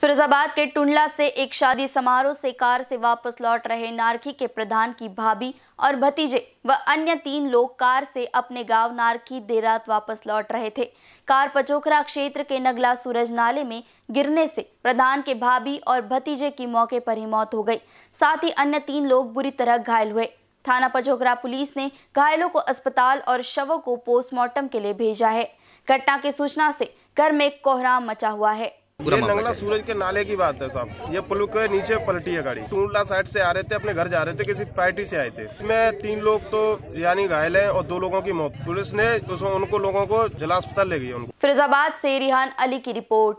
फिरोजाबाद के टुंडला से एक शादी समारोह से कार से वापस लौट रहे नारखी के प्रधान की भाभी और भतीजे व अन्य तीन लोग कार से अपने गांव नारखी देर रात वापस लौट रहे थे कार पचोखरा क्षेत्र के नगला सूरज नाले में गिरने से प्रधान के भाभी और भतीजे की मौके पर ही मौत हो गई साथ ही अन्य तीन लोग बुरी तरह घायल हुए थाना पचोखरा पुलिस ने घायलों को अस्पताल और शवों को पोस्टमार्टम के लिए भेजा है घटना की सूचना से घर में कोहराम मचा हुआ है नंगला सूरज के नाले की बात है साहब ये पुल के नीचे पलटी है गाड़ी टूंडला साइड से आ रहे थे अपने घर जा रहे थे किसी पार्टी से आए थे इसमें तीन लोग तो यानी घायल हैं और दो लोगों की मौत पुलिस ने उनको लोगों को जिला अस्पताल ले गई उनको फिरोजाबाद से रिहान अली की रिपोर्ट